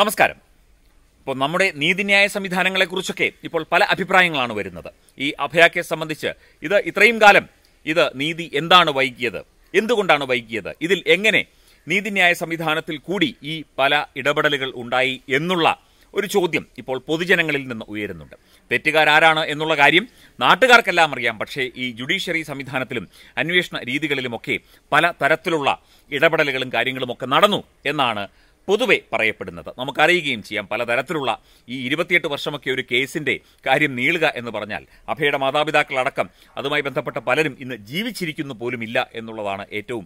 നമസ്കാരം ഇപ്പോൾ നമ്മുടെ നീതിന്യായ സംവിധാനങ്ങളെക്കുറിച്ചൊക്കെ ഇപ്പോൾ പല അഭിപ്രായങ്ങളാണ് വരുന്നത് ഈ അഭയാക്കെ സംബന്ധിച്ച് ഇത് ഇത്രയും കാലം ഇത് നീതി എന്താണ് വൈകിയത് എന്തുകൊണ്ടാണ് വൈകിയത് ഇതിൽ എങ്ങനെ നീതിന്യായ സംവിധാനത്തിൽ കൂടി ഈ പല ഇടപെടലുകൾ ഉണ്ടായി എന്നുള്ള ഒരു ചോദ്യം ഇപ്പോൾ പൊതുജനങ്ങളിൽ നിന്ന് ഉയരുന്നുണ്ട് തെറ്റുകാരാണ് എന്നുള്ള കാര്യം നാട്ടുകാർക്കെല്ലാം അറിയാം പക്ഷേ ഈ ജുഡീഷ്യറി സംവിധാനത്തിലും അന്വേഷണ രീതികളിലുമൊക്കെ പല തരത്തിലുള്ള ഇടപെടലുകളും കാര്യങ്ങളുമൊക്കെ നടന്നു എന്നാണ് പൊതുവെ പറയപ്പെടുന്നത് നമുക്കറിയുകയും ചെയ്യാം പലതരത്തിലുള്ള ഈ ഇരുപത്തിയെട്ട് വർഷമൊക്കെ ഒരു കേസിൻ്റെ കാര്യം നീളുക എന്ന് പറഞ്ഞാൽ അഭയുടെ മാതാപിതാക്കളടക്കം അതുമായി ബന്ധപ്പെട്ട പലരും ഇന്ന് ജീവിച്ചിരിക്കുന്നു പോലുമില്ല എന്നുള്ളതാണ് ഏറ്റവും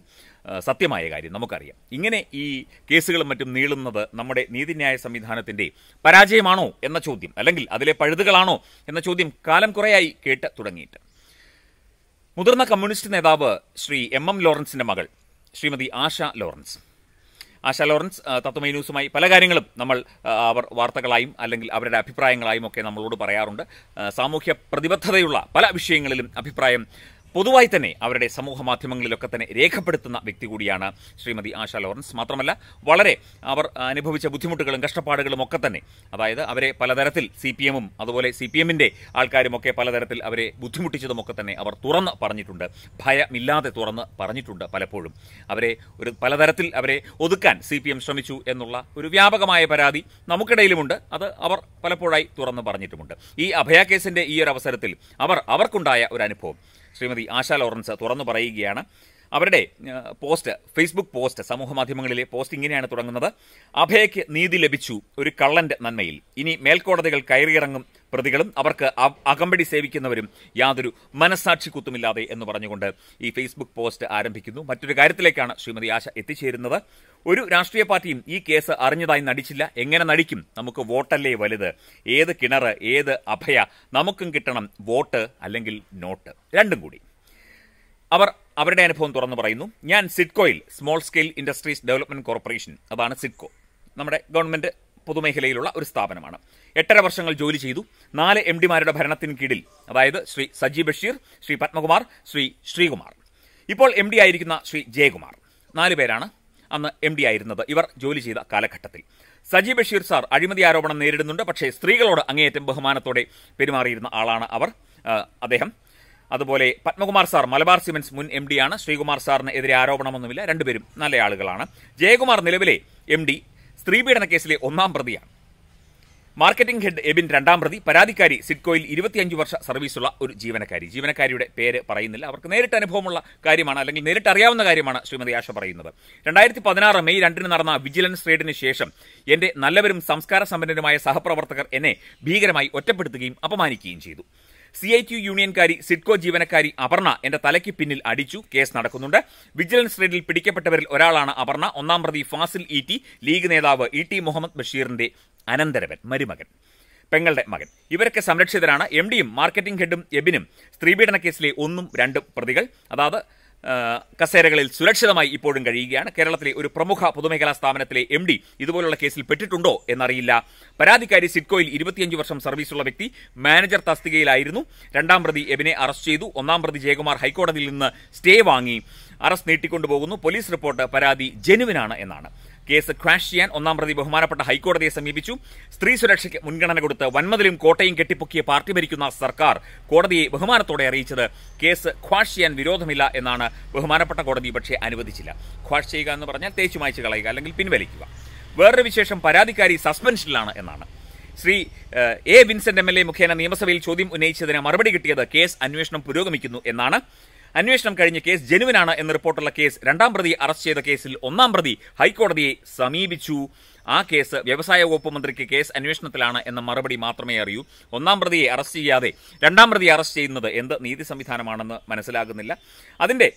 സത്യമായ കാര്യം നമുക്കറിയാം ഇങ്ങനെ ഈ കേസുകളും മറ്റും നീളുന്നത് നമ്മുടെ നീതിന്യായ സംവിധാനത്തിൻ്റെ പരാജയമാണോ എന്ന ചോദ്യം അല്ലെങ്കിൽ അതിലെ പഴുതുകളാണോ എന്ന ചോദ്യം കാലം കുറേയായി കേട്ട് തുടങ്ങിയിട്ട് മുതിർന്ന കമ്മ്യൂണിസ്റ്റ് നേതാവ് ശ്രീ എം എം ലോറൻസിന്റെ മകൾ ശ്രീമതി ആശ ലോറൻസ് ആശാ ലോറൻസ് തത്വമൈ ന്യൂസുമായി പല കാര്യങ്ങളും നമ്മൾ അവർ വാർത്തകളായും അല്ലെങ്കിൽ അവരുടെ അഭിപ്രായങ്ങളായും ഒക്കെ നമ്മളോട് പറയാറുണ്ട് സാമൂഹ്യ പ്രതിബദ്ധതയുള്ള പല വിഷയങ്ങളിലും അഭിപ്രായം പൊതുവായി തന്നെ അവരുടെ സമൂഹ മാധ്യമങ്ങളിലൊക്കെ തന്നെ രേഖപ്പെടുത്തുന്ന വ്യക്തി കൂടിയാണ് ശ്രീമതി ആശ ലോറൻസ് മാത്രമല്ല വളരെ അവർ അനുഭവിച്ച ബുദ്ധിമുട്ടുകളും കഷ്ടപ്പാടുകളും ഒക്കെ തന്നെ അതായത് അവരെ പലതരത്തിൽ സി പി എമ്മും അതുപോലെ സി പി എമ്മിൻ്റെ ആൾക്കാരുമൊക്കെ പലതരത്തിൽ അവരെ ബുദ്ധിമുട്ടിച്ചതുമൊക്കെ തന്നെ അവർ തുറന്ന് പറഞ്ഞിട്ടുണ്ട് ഭയമില്ലാതെ തുറന്ന് പറഞ്ഞിട്ടുണ്ട് പലപ്പോഴും അവരെ ഒരു പലതരത്തിൽ അവരെ ഒതുക്കാൻ സി പി എം ശ്രമിച്ചു എന്നുള്ള ഒരു വ്യാപകമായ പരാതി നമുക്കിടയിലുമുണ്ട് അത് അവർ പലപ്പോഴായി തുറന്ന് പറഞ്ഞിട്ടുമുണ്ട് ഈ അഭയ കേസിൻ്റെ ഈ ഒരു അവസരത്തിൽ അവർ അവർക്കുണ്ടായ ഒരു അനുഭവം ശ്രീമതി ആശാ ലോറൻസ് തുറന്നു പറയുകയാണ് അവരുടെ പോസ്റ്റ് ഫേസ്ബുക്ക് പോസ്റ്റ് സമൂഹ മാധ്യമങ്ങളിലെ പോസ്റ്റ് ഇങ്ങനെയാണ് തുടങ്ങുന്നത് അഭയയ്ക്ക് നീതി ലഭിച്ചു ഒരു കള്ളന്റെ നന്മയിൽ ഇനി മേൽക്കോടതികൾ കയറിയിറങ്ങും പ്രതികളും അവർക്ക് അകമ്പടി സേവിക്കുന്നവരും യാതൊരു മനസ്സാക്ഷി കുത്തുമില്ലാതെ എന്ന് പറഞ്ഞുകൊണ്ട് ഈ ഫേസ്ബുക്ക് പോസ്റ്റ് ആരംഭിക്കുന്നു മറ്റൊരു കാര്യത്തിലേക്കാണ് ശ്രീമതി ആശ എത്തിച്ചേരുന്നത് ഒരു രാഷ്ട്രീയ പാർട്ടിയും ഈ കേസ് അറിഞ്ഞതായി നടിച്ചില്ല എങ്ങനെ നടിക്കും നമുക്ക് വോട്ടല്ലേ വലുത് ഏത് കിണർ ഏത് അഭയ നമുക്കും കിട്ടണം വോട്ട് അല്ലെങ്കിൽ നോട്ട് രണ്ടും കൂടി അവർ അവരുടെ അനുഭവം തുറന്നു പറയുന്നു ഞാൻ സിഡ്കോയിൽ small scale industries development corporation അതാണ് സിഡ്കോ നമ്മുടെ ഗവൺമെന്റ് പൊതുമേഖലയിലുള്ള ഒരു സ്ഥാപനമാണ് എട്ടര വർഷങ്ങൾ ജോലി ചെയ്തു നാല് എം ഡിമാരുടെ ഭരണത്തിന് കീഴിൽ അതായത് ശ്രീ സജി ബഷീർ ശ്രീ പത്മകുമാർ ശ്രീ ശ്രീകുമാർ ഇപ്പോൾ എം ഡി ആയിരിക്കുന്ന ശ്രീ ജയകുമാർ നാല് പേരാണ് അന്ന് എം ഡി ആയിരുന്നത് ഇവർ ജോലി ചെയ്ത കാലഘട്ടത്തിൽ സജി ബഷീർ സാർ അഴിമതി ആരോപണം നേരിടുന്നുണ്ട് പക്ഷേ സ്ത്രീകളോട് അങ്ങേയറ്റം ബഹുമാനത്തോടെ പെരുമാറിയിരുന്ന ആളാണ് അവർ അദ്ദേഹം അതുപോലെ പത്മകുമാർ സാർ മലബാർ സിമൻസ് മുൻ എം ആണ് ശ്രീകുമാർ സാറിന് എതിരെ ആരോപണമൊന്നുമില്ല രണ്ടുപേരും നല്ല ആളുകളാണ് ജയകുമാർ നിലവിലെ എം ഡി സ്ത്രീപീഡന കേസിലെ ഒന്നാം പ്രതിയാണ് മാർക്കറ്റിംഗ് ഹെഡ് എബിൻ രണ്ടാം പ്രതി പരാതിക്കാരി സിഡ്കോയിൽ ഇരുപത്തിയഞ്ച് വർഷ സർവീസുള്ള ഒരു ജീവനക്കാരി ജീവനക്കാരിയുടെ പേര് പറയുന്നില്ല അവർക്ക് നേരിട്ട് അനുഭവമുള്ള കാര്യമാണ് അല്ലെങ്കിൽ നേരിട്ട് അറിയാവുന്ന കാര്യമാണ് ശ്രീമതി ആശ പറയുന്നത് രണ്ടായിരത്തി പതിനാറ് മെയ് രണ്ടിന് നടന്ന വിജിലൻസ് റെയ്ഡിന് ശേഷം എന്റെ നല്ലവരും സംസ്കാര സമ്പന്നരുമായ സഹപ്രവർത്തകർ എന്നെ ഭീകരമായി ഒറ്റപ്പെടുത്തുകയും അപമാനിക്കുകയും ചെയ്തു സി ഐ ടി യൂണിയൻകാരി സിഡ്കോ ജീവനക്കാരി അപർണ എന്റെ തലയ്ക്ക് പിന്നിൽ അടിച്ചു കേസ് നടക്കുന്നുണ്ട് വിജിലൻസ് റെയ്ഡിൽ പിടിക്കപ്പെട്ടവരിൽ ഒരാളാണ് അപർണ ഒന്നാം പ്രതി ഫാസിൽ ഇ ടി ലീഗ് നേതാവ് ഇ ടി മുഹമ്മദ് ബഷീറിന്റെ അനന്തരവൻ മരുമകൻ പെങ്ങളുടെ മകൻ ഇവരൊക്കെ സംരക്ഷിതരാണ് എം ഡിയും മാർക്കറ്റിംഗ് ഹെഡും എബിനും സ്ത്രീപീഡന കേസിലെ ഒന്നും രണ്ടും പ്രതികൾ അതായത് കസേരകളിൽ സുരക്ഷിതമായി ഇപ്പോഴും കഴിയുകയാണ് കേരളത്തിലെ ഒരു പ്രമുഖ പൊതുമേഖലാ സ്ഥാപനത്തിലെ എം ഡി ഇതുപോലുള്ള കേസിൽ പെട്ടിട്ടുണ്ടോ എന്നറിയില്ല പരാതിക്കാരി സിഡ്കോയിൽ ഇരുപത്തിയഞ്ച് വർഷം സർവീസുള്ള വ്യക്തി മാനേജർ തസ്തികയിലായിരുന്നു രണ്ടാം പ്രതി എബിനെ അറസ്റ്റ് ചെയ്തു ഒന്നാം പ്രതി ജയകുമാർ ഹൈക്കോടതിയിൽ നിന്ന് സ്റ്റേ വാങ്ങി അറസ്റ്റ് നീട്ടിക്കൊണ്ടുപോകുന്നു പോലീസ് റിപ്പോർട്ട് പരാതി ജനുവിനാണ് എന്നാണ് കേസ് ക്രാഷ് ചെയ്യാൻ ഒന്നാം പ്രതി ബഹുമാനപ്പെട്ട ഹൈക്കോടതിയെ സമീപിച്ചു സ്ത്രീ സുരക്ഷയ്ക്ക് മുൻഗണന കൊടുത്ത് വൻമതിലും കോട്ടയും കെട്ടിപ്പൊക്കിയ പാർട്ടി ഭരിക്കുന്ന സർക്കാർ കോടതിയെ ബഹുമാനത്തോടെ അറിയിച്ചത് കേസ് ക്വാഷ് ചെയ്യാൻ വിരോധമില്ല എന്നാണ് ബഹുമാനപ്പെട്ട കോടതി പക്ഷേ അനുവദിച്ചില്ല ക്വാഷ് ചെയ്യുക എന്ന് പറഞ്ഞാൽ തേച്ചു മായ്ച്ചു കളയുക അല്ലെങ്കിൽ പിൻവലിക്കുക വേറൊരു വിശേഷം പരാതിക്കാരി സസ്പെൻഷനിലാണ് എന്നാണ് Shri A Vincent M L A മുഖേന നിയമസഭയിൽ ചോദ്യം ഉന്നയിച്ചതിന് മറുപടി കിട്ടിയത് കേസ് അന്വേഷണം പുരോഗമിക്കുന്നു എന്നാണ് അന്വേഷണം കഴിഞ്ഞ കേസ് ജനുവിനാണ് എന്ന റിപ്പോർട്ടുള്ള കേസ് രണ്ടാം പ്രതി അറസ്റ്റ് ചെയ്ത കേസിൽ ഒന്നാം പ്രതി ഹൈക്കോടതിയെ സമീപിച്ചു ആ കേസ് വ്യവസായ വകുപ്പ് മന്ത്രിക്ക് കേസ് അന്വേഷണത്തിലാണ് എന്ന മറുപടി മാത്രമേ അറിയൂ ഒന്നാം പ്രതിയെ അറസ്റ്റ് ചെയ്യാതെ രണ്ടാം പ്രതി അറസ്റ്റ് ചെയ്യുന്നത് എന്ത് നീതി സംവിധാനമാണെന്ന് മനസ്സിലാകുന്നില്ല അതിൻ്റെ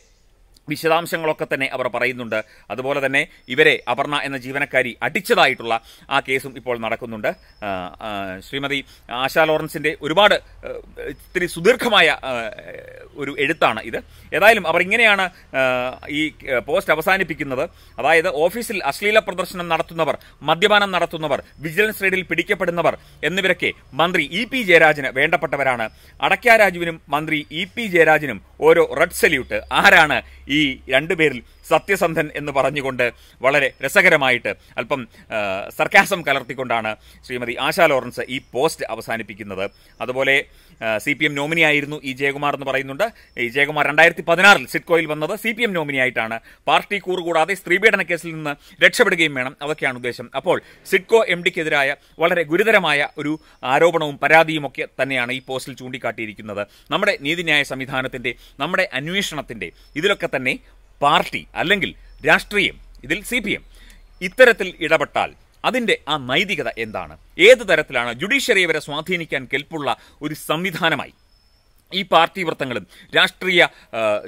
വിശദാംശങ്ങളൊക്കെ തന്നെ അവർ പറയുന്നുണ്ട് അതുപോലെ തന്നെ ഇവരെ അപർണ എന്ന ജീവനക്കാരി അടിച്ചതായിട്ടുള്ള ആ കേസും ഇപ്പോൾ നടക്കുന്നുണ്ട് ശ്രീമതി ആശാ ലോറൻസിൻ്റെ ഒരുപാട് ഇത്തിരി സുദീർഘമായ ഒരു എഴുത്താണ് ഇത് ഏതായാലും അവർ ഇങ്ങനെയാണ് ഈ പോസ്റ്റ് അവസാനിപ്പിക്കുന്നത് അതായത് ഓഫീസിൽ അശ്ലീല പ്രദർശനം നടത്തുന്നവർ മദ്യപാനം നടത്തുന്നവർ വിജിലൻസ് റെയ്ഡിൽ പിടിക്കപ്പെടുന്നവർ എന്നിവരൊക്കെ മന്ത്രി ഇ പി ജയരാജന് വേണ്ടപ്പെട്ടവരാണ് അടക്കാരാജുവിനും മന്ത്രി ഇ പി ജയരാജനും ഓരോ റെഡ് സല്യൂട്ട് ആരാണ് ഈ രണ്ടുപേരിൽ സത്യസന്ധൻ എന്ന് പറഞ്ഞുകൊണ്ട് വളരെ രസകരമായിട്ട് അല്പം സർക്കാസം കലർത്തിക്കൊണ്ടാണ് ശ്രീമതി ആശാ ലോറൻസ് ഈ പോസ്റ്റ് അവസാനിപ്പിക്കുന്നത് അതുപോലെ സി പി എം നോമിനിയായിരുന്നു ഇ ജയകുമാർ എന്ന് പറയുന്നുണ്ട് ഇ ജയകുമാർ രണ്ടായിരത്തി പതിനാറിൽ സിറ്റ്കോയിൽ വന്നത് സി പി എം നോമിനിയായിട്ടാണ് പാർട്ടി കൂറുകൂടാതെ സ്ത്രീപീഡന കേസിൽ നിന്ന് രക്ഷപ്പെടുകയും വേണം അതൊക്കെയാണ് ഉദ്ദേശം അപ്പോൾ സിഡ്കോ എം ഡിക്കെതിരായ വളരെ ഗുരുതരമായ ഒരു ആരോപണവും പരാതിയുമൊക്കെ തന്നെയാണ് ഈ പോസ്റ്റിൽ ചൂണ്ടിക്കാട്ടിയിരിക്കുന്നത് നമ്മുടെ നീതിന്യായ സംവിധാനത്തിൻ്റെ നമ്മുടെ അന്വേഷണത്തിൻ്റെ ഇതിലൊക്കെ തന്നെ പാർട്ടി അല്ലെങ്കിൽ രാഷ്ട്രീയം ഇതിൽ സി പി എം ഇത്തരത്തിൽ ഇടപെട്ടാൽ അതിൻ്റെ ആ നൈതികത എന്താണ് ഏത് തരത്തിലാണ് ജുഡീഷ്യറിയെ വരെ സ്വാധീനിക്കാൻ കെൽപ്പുള്ള ഒരു സംവിധാനമായി ഈ പാർട്ടി വൃത്തങ്ങളും രാഷ്ട്രീയ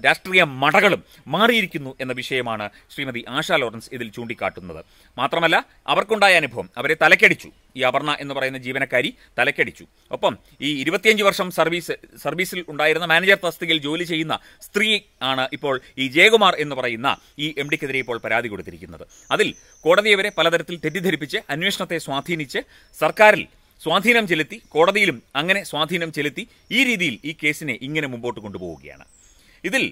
രാഷ്ട്രീയ മടകളും മാറിയിരിക്കുന്നു എന്ന വിഷയമാണ് ശ്രീമതി ആശ ലോറൻസ് ഇതിൽ ചൂണ്ടിക്കാട്ടുന്നത് മാത്രമല്ല അവർക്കുണ്ടായ അനുഭവം അവരെ തലക്കടിച്ചു ഈ അപർണ എന്ന് പറയുന്ന ജീവനക്കാരി തലക്കടിച്ചു ഒപ്പം ഈ ഇരുപത്തിയഞ്ച് വർഷം സർവീസ് സർവീസിൽ ഉണ്ടായിരുന്ന മാനേജർ തസ്തികയിൽ ജോലി ചെയ്യുന്ന സ്ത്രീ ആണ് ഇപ്പോൾ ഈ ജയകുമാർ എന്ന് പറയുന്ന ഈ എം ഡിക്കെതിരെ ഇപ്പോൾ പരാതി കൊടുത്തിരിക്കുന്നത് അതിൽ കോടതി ഇവരെ പലതരത്തിൽ തെറ്റിദ്ധരിപ്പിച്ച് അന്വേഷണത്തെ സ്വാധീനിച്ച് സർക്കാരിൽ സ്വാധീനം ചെലുത്തി കോടതിയിലും അങ്ങനെ സ്വാധീനം ചെലുത്തി ഈ രീതിയിൽ ഈ കേസിനെ ഇങ്ങനെ മുമ്പോട്ട് കൊണ്ടുപോവുകയാണ് ഇതിൽ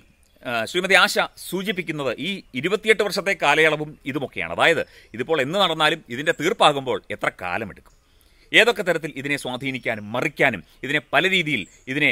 ശ്രീമതി ആശ സൂചിപ്പിക്കുന്നത് ഈ ഇരുപത്തിയെട്ട് വർഷത്തെ കാലയളവും ഇതുമൊക്കെയാണ് അതായത് ഇതിപ്പോൾ എന്ന് നടന്നാലും ഇതിൻ്റെ തീർപ്പാകുമ്പോൾ എത്ര കാലമെടുക്കും ഏതൊക്കെ തരത്തിൽ ഇതിനെ സ്വാധീനിക്കാനും മറിക്കാനും ഇതിനെ പല രീതിയിൽ ഇതിനെ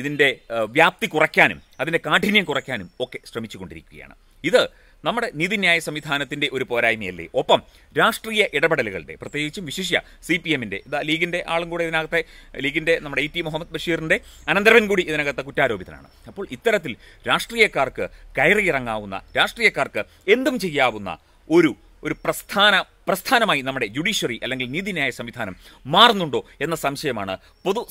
ഇതിൻ്റെ വ്യാപ്തി കുറയ്ക്കാനും അതിൻ്റെ കാഠിന്യം കുറയ്ക്കാനും ഒക്കെ ശ്രമിച്ചുകൊണ്ടിരിക്കുകയാണ് ഇത് നമ്മുടെ നീതിന്യായ സംവിധാനത്തിന്റെ ഒരു പോരായ്മയല്ലേ ഒപ്പം രാഷ്ട്രീയ ഇടപെടലുകളുടെ പ്രത്യേകിച്ചും വിശിഷ്യ സി പി എമ്മിൻ്റെ ഇതാ ലീഗിൻ്റെ ആളും കൂടെ ഇതിനകത്തെ ലീഗിൻ്റെ നമ്മുടെ ഇ ടി മുഹമ്മദ് ബഷീറിൻ്റെ അനന്തരവൻ കൂടി ഇതിനകത്ത് കുറ്റാരോപിതനാണ് അപ്പോൾ ഇത്തരത്തിൽ രാഷ്ട്രീയക്കാർക്ക് കയറിയിറങ്ങാവുന്ന രാഷ്ട്രീയക്കാർക്ക് എന്തും ചെയ്യാവുന്ന ഒരു ഒരു പ്രസ്ഥാന പ്രസ്ഥാനമായി നമ്മുടെ ജുഡീഷ്യറി അല്ലെങ്കിൽ നീതിന്യായ സംവിധാനം മാറുന്നുണ്ടോ എന്ന സംശയമാണ് പൊതു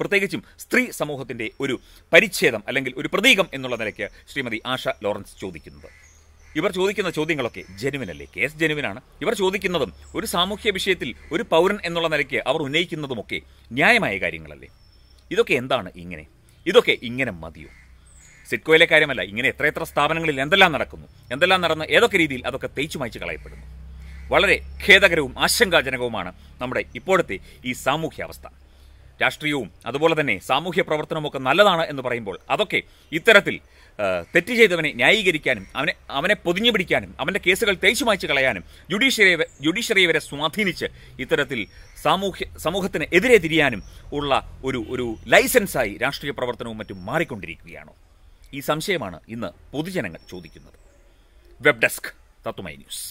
പ്രത്യേകിച്ചും സ്ത്രീ സമൂഹത്തിൻ്റെ ഒരു പരിച്ഛേദം അല്ലെങ്കിൽ ഒരു പ്രതീകം എന്നുള്ള നിലയ്ക്ക് ശ്രീമതി ആഷ ലോറൻസ് ചോദിക്കുന്നത് ഇവർ ചോദിക്കുന്ന ചോദ്യങ്ങളൊക്കെ അല്ലേ കേസ് ജനുവിനാണ് ഇവർ ചോദിക്കുന്നതും ഒരു സാമൂഹ്യ വിഷയത്തിൽ ഒരു പൗരൻ എന്നുള്ള നിലയ്ക്ക് അവർ ഉന്നയിക്കുന്നതുമൊക്കെ ന്യായമായ കാര്യങ്ങളല്ലേ ഇതൊക്കെ എന്താണ് ഇങ്ങനെ ഇതൊക്കെ ഇങ്ങനെ മതിയോ സിറ്റ്കോയിലെ കാര്യമല്ല ഇങ്ങനെ എത്രയെത്ര സ്ഥാപനങ്ങളിൽ എന്തെല്ലാം നടക്കുന്നു എന്തെല്ലാം നടന്ന് ഏതൊക്കെ രീതിയിൽ അതൊക്കെ തേച്ചു മായ്ച്ച് കളയപ്പെടുന്നു വളരെ ഖേദകരവും ആശങ്കാജനകവുമാണ് നമ്മുടെ ഇപ്പോഴത്തെ ഈ സാമൂഹ്യാവസ്ഥ രാഷ്ട്രീയവും അതുപോലെ തന്നെ സാമൂഹ്യ പ്രവർത്തനവുമൊക്കെ നല്ലതാണ് എന്ന് പറയുമ്പോൾ അതൊക്കെ ഇത്തരത്തിൽ തെറ്റ് ചെയ്തവനെ ന്യായീകരിക്കാനും അവനെ അവനെ പൊതിഞ്ഞു പിടിക്കാനും അവൻ്റെ കേസുകൾ തേച്ചു മായ്ച്ചു കളയാനും ജുഡീഷ്യറിയെ ജുഡീഷ്യറിയെ വരെ സ്വാധീനിച്ച് ഇത്തരത്തിൽ സാമൂഹ്യ സമൂഹത്തിന് എതിരെ തിരിയാനും ഉള്ള ഒരു ഒരു ലൈസൻസായി രാഷ്ട്രീയ പ്രവർത്തനവും മറ്റും മാറിക്കൊണ്ടിരിക്കുകയാണോ ഈ സംശയമാണ് ഇന്ന് പൊതുജനങ്ങൾ ചോദിക്കുന്നത് വെബ് ഡെസ്ക് തത്വമൈ ന്യൂസ്